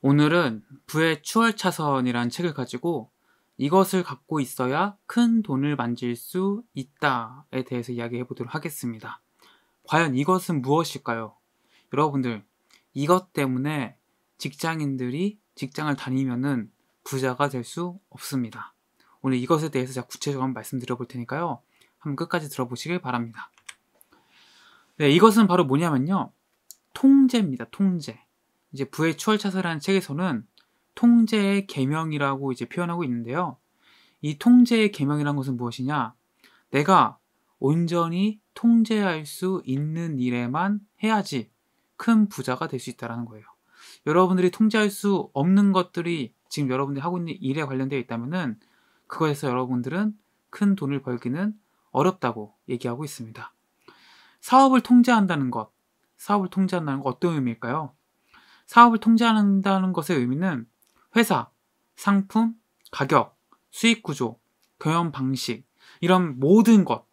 오늘은 부의 추월차선이란 책을 가지고 이것을 갖고 있어야 큰 돈을 만질 수 있다에 대해서 이야기해 보도록 하겠습니다. 과연 이것은 무엇일까요? 여러분들, 이것 때문에 직장인들이 직장을 다니면은 부자가 될 수 없습니다. 오늘 이것에 대해서 제가 구체적으로 한번 말씀드려 볼 테니까요. 한번 끝까지 들어보시길 바랍니다. 네, 이것은 바로 뭐냐면요. 통제입니다. 통제. 이제 부의 추월차설이라는 책에서는 통제의 개명이라고 이제 표현하고 있는데요. 이 통제의 개명이란 것은 무엇이냐? 내가 온전히 통제할 수 있는 일에만 해야지 큰 부자가 될 수 있다는 거예요. 여러분들이 통제할 수 없는 것들이 지금 여러분들이 하고 있는 일에 관련되어 있다면 그거에서 여러분들은 큰 돈을 벌기는 어렵다고 얘기하고 있습니다. 사업을 통제한다는 것, 사업을 통제한다는 것 어떤 의미일까요? 사업을 통제한다는 것의 의미는 회사, 상품, 가격, 수익 구조, 경영 방식, 이런 모든 것,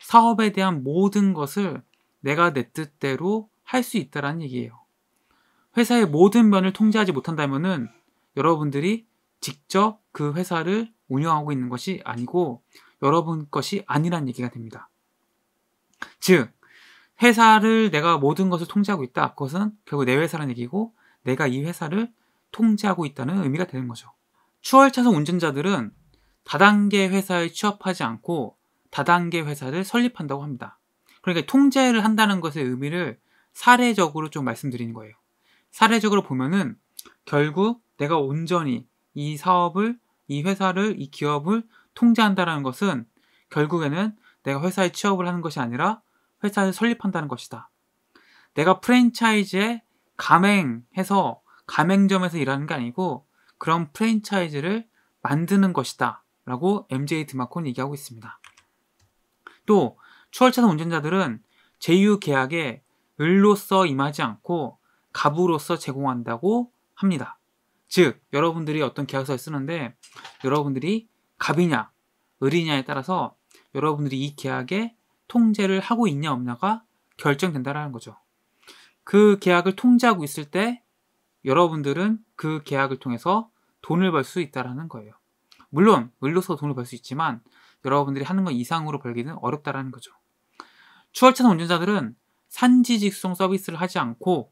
사업에 대한 모든 것을 내가 내 뜻대로 할 수 있다라는 얘기예요. 회사의 모든 면을 통제하지 못한다면 여러분들이 직접 그 회사를 운영하고 있는 것이 아니고 여러분 것이 아니란 얘기가 됩니다. 즉, 회사를 내가 모든 것을 통제하고 있다. 그것은 결국 내 회사라는 얘기고 내가 이 회사를 통제하고 있다는 의미가 되는 거죠. 추월차선 운전자들은 다단계 회사에 취업하지 않고 다단계 회사를 설립한다고 합니다. 그러니까 통제를 한다는 것의 의미를 사례적으로 좀 말씀드리는 거예요. 사례적으로 보면은 결국 내가 온전히 이 사업을, 이 회사를, 이 기업을 통제한다는 것은 결국에는 내가 회사에 취업을 하는 것이 아니라 회사를 설립한다는 것이다. 내가 프랜차이즈에 가맹해서 가맹점에서 일하는 게 아니고 그런 프랜차이즈를 만드는 것이다. 라고 MJ 드마콘 얘기하고 있습니다. 또 추월차선 운전자들은 제휴 계약에 을로서 임하지 않고 갑으로서 제공한다고 합니다. 즉 여러분들이 어떤 계약서를 쓰는데 여러분들이 갑이냐 을이냐에 따라서 여러분들이 이 계약에 통제를 하고 있냐 없냐가 결정된다라는 거죠. 그 계약을 통제하고 있을 때 여러분들은 그 계약을 통해서 돈을 벌 수 있다라는 거예요. 물론 을로서 돈을 벌 수 있지만 여러분들이 하는 것 이상으로 벌기는 어렵다라는 거죠. 추월차선 운전자들은 산지 직송 서비스를 하지 않고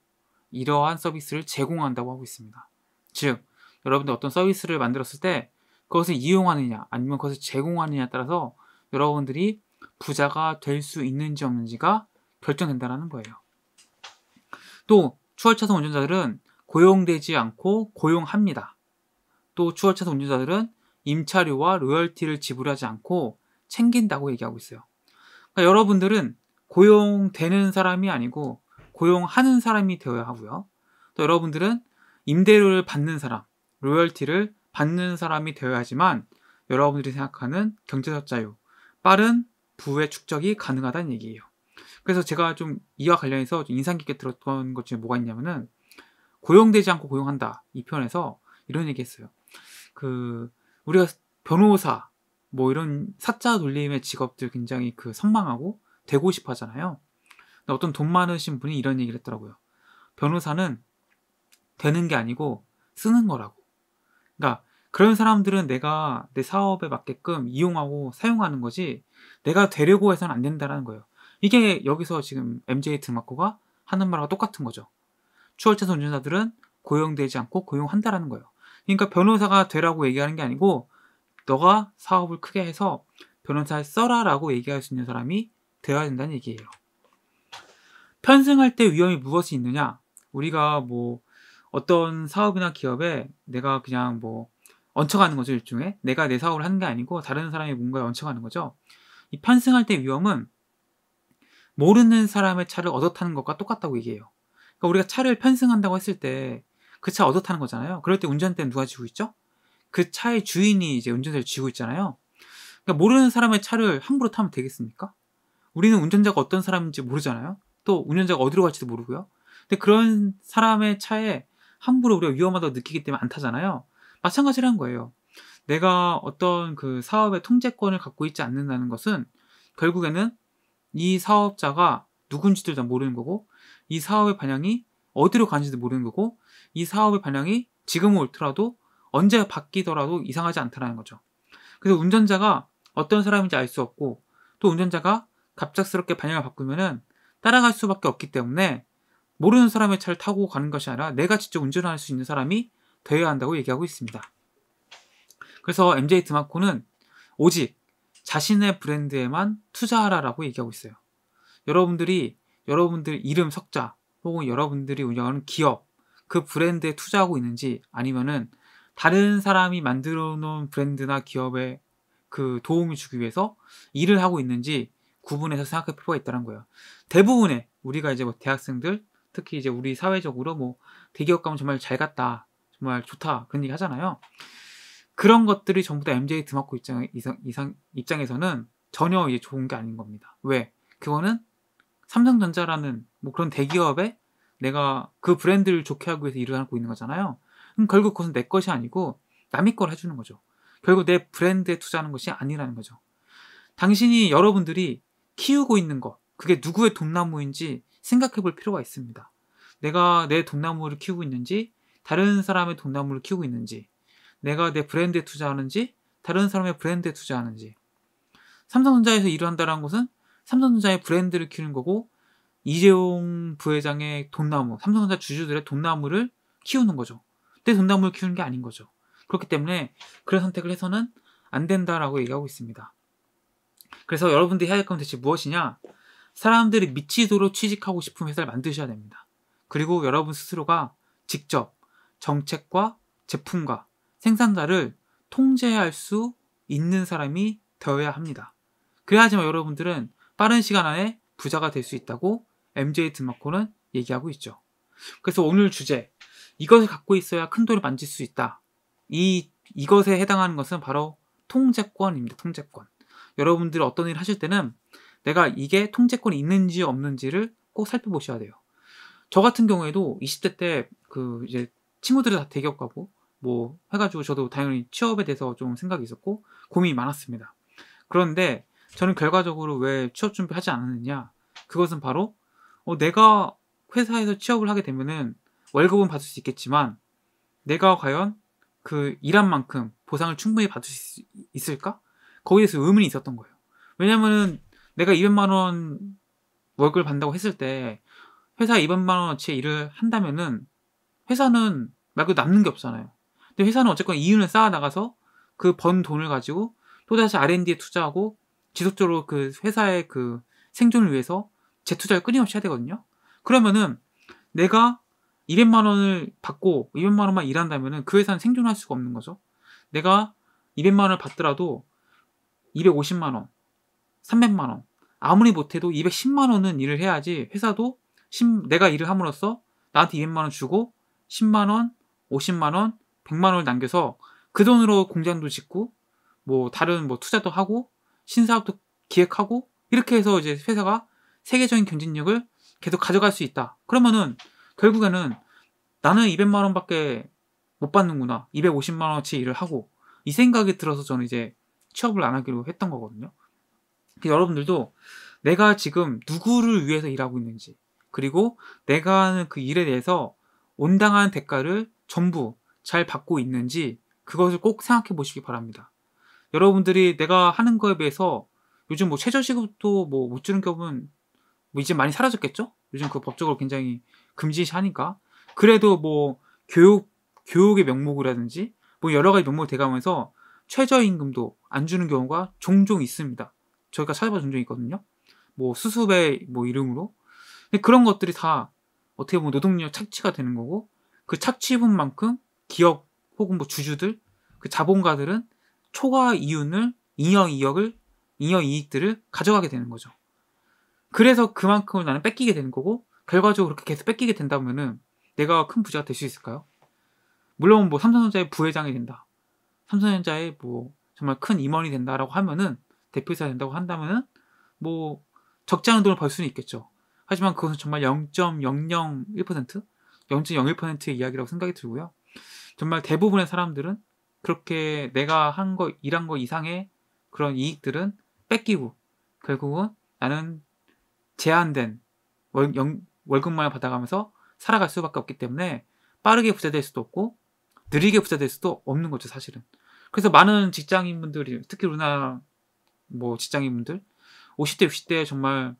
이러한 서비스를 제공한다고 하고 있습니다. 즉, 여러분들 어떤 서비스를 만들었을 때 그것을 이용하느냐 아니면 그것을 제공하느냐에 따라서 여러분들이 부자가 될 수 있는지 없는지가 결정된다라는 거예요. 또 추월차선 운전자들은 고용되지 않고 고용합니다. 또 추월차선 운전자들은 임차료와 로열티를 지불하지 않고 챙긴다고 얘기하고 있어요. 그러니까 여러분들은 고용되는 사람이 아니고 고용하는 사람이 되어야 하고요. 또 여러분들은 임대료를 받는 사람, 로열티를 받는 사람이 되어야 하지만 여러분들이 생각하는 경제적 자유, 빠른 부의 축적이 가능하다는 얘기예요. 그래서 제가 좀 이와 관련해서 좀 인상 깊게 들었던 것 중에 뭐가 있냐면은 고용되지 않고 고용한다 이 편에서 이런 얘기했어요. 그 우리가 변호사 뭐 이런 사자 돌림의 직업들 굉장히 그 선망하고 되고 싶어하잖아요. 근 어떤 돈 많으신 분이 이런 얘기를 했더라고요. 변호사는 되는 게 아니고 쓰는 거라고. 그러니까 그런 사람들은 내가 내 사업에 맞게끔 이용하고 사용하는 거지 내가 되려고 해서는 안된다는 거예요. 이게 여기서 지금 MJ 드마코가 하는 말과 똑같은 거죠. 추월차선 운전사들은 고용되지 않고 고용한다라는 거예요. 그러니까 변호사가 되라고 얘기하는 게 아니고 너가 사업을 크게 해서 변호사를 써라라고 얘기할 수 있는 사람이 되어야 된다는 얘기예요. 편승할 때 위험이 무엇이 있느냐? 우리가 뭐 어떤 사업이나 기업에 내가 그냥 뭐 얹혀가는 거죠 일종의 내가 내 사업을 하는 게 아니고 다른 사람이 뭔가에 얹혀가는 거죠 이 편승할 때 위험은 모르는 사람의 차를 얻어 타는 것과 똑같다고 얘기해요 그러니까 우리가 차를 편승한다고 했을 때 그 차 얻어 타는 거잖아요 그럴 때 운전대는 누가 지고 있죠 그 차의 주인이 이제 운전대를 지고 있잖아요 그러니까 모르는 사람의 차를 함부로 타면 되겠습니까 우리는 운전자가 어떤 사람인지 모르잖아요 또 운전자가 어디로 갈지도 모르고요 근데 그런 사람의 차에 함부로 우리가 위험하다고 느끼기 때문에 안 타잖아요 마찬가지를 한 거예요. 내가 어떤 그 사업의 통제권을 갖고 있지 않는다는 것은 결국에는 이 사업자가 누군지도 잘 모르는 거고 이 사업의 반향이 어디로 가는지도 모르는 거고 이 사업의 반향이 지금은 옳더라도 언제 바뀌더라도 이상하지 않다라는 거죠. 그래서 운전자가 어떤 사람인지 알 수 없고 또 운전자가 갑작스럽게 반향을 바꾸면은 따라갈 수밖에 없기 때문에 모르는 사람의 차를 타고 가는 것이 아니라 내가 직접 운전할 수 있는 사람이 되어야 한다고 얘기하고 있습니다. 그래서 MJ 드마코는 오직 자신의 브랜드에만 투자하라라고 얘기하고 있어요. 여러분들이 여러분들 이름 석자 혹은 여러분들이 운영하는 기업 그 브랜드에 투자하고 있는지 아니면은 다른 사람이 만들어 놓은 브랜드나 기업에 그 도움을 주기 위해서 일을 하고 있는지 구분해서 생각할 필요가 있다는 거예요. 대부분의 우리가 이제 뭐 대학생들 특히 이제 우리 사회적으로 뭐 대기업 가면 정말 잘 갔다 정말 좋다 그런 얘기 하잖아요. 그런 것들이 전부 다 MJ 드마코 입장, 이상, 이상, 입장에서는 전혀 이제 좋은 게 아닌 겁니다. 왜? 그거는 삼성전자라는 뭐 그런 대기업에 내가 그 브랜드를 좋게 하기 위해서 일을 하고 있는 거잖아요. 그럼 결국 그것은 내 것이 아니고 남의 걸 해주는 거죠. 결국 내 브랜드에 투자하는 것이 아니라는 거죠. 당신이 여러분들이 키우고 있는 것, 그게 누구의 돈나무인지 생각해 볼 필요가 있습니다. 내가 내 돈나무를 키우고 있는지, 다른 사람의 돈 나무를 키우고 있는지, 내가 내 브랜드에 투자하는지, 다른 사람의 브랜드에 투자하는지. 삼성전자에서 일을 한다는 것은 삼성전자의 브랜드를 키우는 거고, 이재용 부회장의 돈나무, 삼성전자 주주들의 돈나무를 키우는 거죠. 근데 돈나무를 키우는 게 아닌 거죠. 그렇기 때문에 그런 선택을 해서는 안 된다라고 얘기하고 있습니다. 그래서 여러분들이 해야 될 건 대체 무엇이냐? 사람들이 미치도록 취직하고 싶은 회사를 만드셔야 됩니다. 그리고 여러분 스스로가 직접 정책과 제품과 생산자를 통제할 수 있는 사람이 되어야 합니다. 그래야지만 여러분들은 빠른 시간 안에 부자가 될 수 있다고 MJ 드마코는 얘기하고 있죠. 그래서 오늘 주제 이것을 갖고 있어야 큰 돈을 만질 수 있다. 이 이것에 해당하는 것은 바로 통제권입니다. 통제권. 여러분들이 어떤 일을 하실 때는 내가 이게 통제권이 있는지 없는지를 꼭 살펴보셔야 돼요. 저 같은 경우에도 20대 때 그 이제 친구들이 다 대기업 가고 뭐 해가지고 저도 당연히 취업에 대해서 좀 생각이 있었고 고민이 많았습니다. 그런데 저는 결과적으로 왜 취업 준비하지 않았느냐? 그것은 바로 어, 내가 회사에서 취업을 하게 되면은 월급은 받을 수 있겠지만 내가 과연 그 일한 만큼 보상을 충분히 받을 수 있을까? 거기에 서 의문이 있었던 거예요. 왜냐면은 내가 200만 원 월급을 받는다고 했을 때 회사 200만 원어치 일을 한다면은 회사는 말 그대로 남는 게 없잖아요. 근데 회사는 어쨌건 이윤을 쌓아 나가서 그 번 돈을 가지고 또다시 R&D에 투자하고 지속적으로 그 회사의 그 생존을 위해서 재투자를 끊임없이 해야 되거든요. 그러면은 내가 200만 원을 받고 200만 원만 일한다면은 그 회사는 생존할 수가 없는 거죠. 내가 200만 원을 받더라도 250만 원, 300만 원 아무리 못해도 210만 원은 일을 해야지 회사도 내가 일을 함으로써 나한테 200만 원 주고 10만 원, 50만 원, 100만 원을 남겨서 그 돈으로 공장도 짓고 뭐 다른 뭐 투자도 하고 신사업도 기획하고 이렇게 해서 이제 회사가 세계적인 경쟁력을 계속 가져갈 수 있다. 그러면은 결국에는 나는 200만 원밖에 못 받는구나. 250만 원어치 일을 하고 이 생각이 들어서 저는 이제 취업을 안 하기로 했던 거거든요. 여러분들도 내가 지금 누구를 위해서 일하고 있는지 그리고 내가 하는 그 일에 대해서 온당한 대가를 전부 잘 받고 있는지 그것을 꼭 생각해 보시기 바랍니다. 여러분들이 내가 하는 거에 비해서 요즘 뭐 최저시급도 뭐 못 주는 경우는 뭐 이제 많이 사라졌겠죠? 요즘 그 법적으로 굉장히 금지시하니까 그래도 뭐 교육 교육의 명목이라든지 뭐 여러 가지 명목을 대가면서 최저임금도 안 주는 경우가 종종 있습니다. 저희가 찾아봐 본종이 있거든요. 뭐 수습의 뭐 이름으로. 근데 그런 것들이 다 어떻게 보면 노동력 착취가 되는 거고 그 착취분만큼 기업 혹은 뭐 주주들 그 자본가들은 초과 이윤을 인여 이익을 잉여 이익들을 가져가게 되는 거죠. 그래서 그만큼을 나는 뺏기게 되는 거고 결과적으로 그렇게 계속 뺏기게 된다면은 내가 큰 부자가 될 수 있을까요? 물론 뭐 삼성전자의 부회장이 된다. 삼성전자의 뭐 정말 큰 임원이 된다라고 하면은 대표이사 된다고 한다면은 뭐 적지 않은 돈을 벌 수는 있겠죠. 하지만 그것은 정말 0.001%? 0.01%의 이야기라고 생각이 들고요. 정말 대부분의 사람들은 그렇게 내가 한 거, 일한 거 이상의 그런 이익들은 뺏기고 결국은 나는 제한된 월, 영, 월급만 받아가면서 살아갈 수밖에 없기 때문에 빠르게 부자 될 수도 없고 느리게 부자 될 수도 없는 거죠 사실은 그래서 많은 직장인분들이 특히 우리나라 뭐 직장인분들 50대 6 0대 정말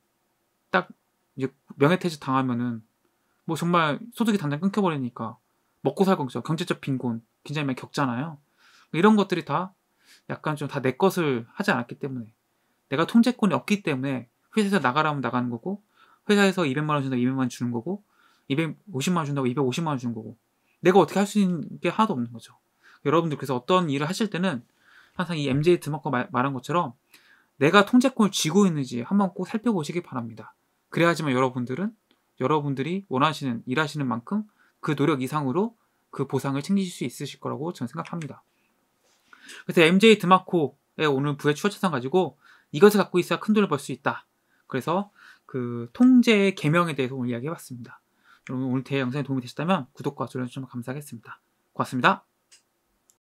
딱 이제 명예퇴직 당하면은 뭐 정말 소득이 당장 끊겨버리니까 먹고 살거 있죠. 경제적 빈곤 굉장히 많이 겪잖아요. 이런 것들이 다 약간 좀 다 내 것을 하지 않았기 때문에 내가 통제권이 없기 때문에 회사에서 나가라면 나가는 거고 회사에서 200만 원 준다고 200만 원 주는 거고 250만 원 준다고 250만 원 주는 거고 내가 어떻게 할 수 있는 게 하나도 없는 거죠. 여러분들 그래서 어떤 일을 하실 때는 항상 이 MJ 드마커 말한 것처럼 내가 통제권을 쥐고 있는지 한번 꼭 살펴보시기 바랍니다. 그래야지만 여러분들은 여러분들이 원하시는 일하시는 만큼 그 노력 이상으로 그 보상을 챙기실 수 있으실 거라고 저는 생각합니다. 그래서 MJ 드마코의 오늘 부의 추어차상 가지고 이것을 갖고 있어야 큰 돈을 벌 수 있다. 그래서 그 통제의 개명에 대해서 오늘 이야기해봤습니다. 여러분 오늘 대 영상이 도움이 되셨다면 구독과 좋아요 좀 감사하겠습니다. 고맙습니다.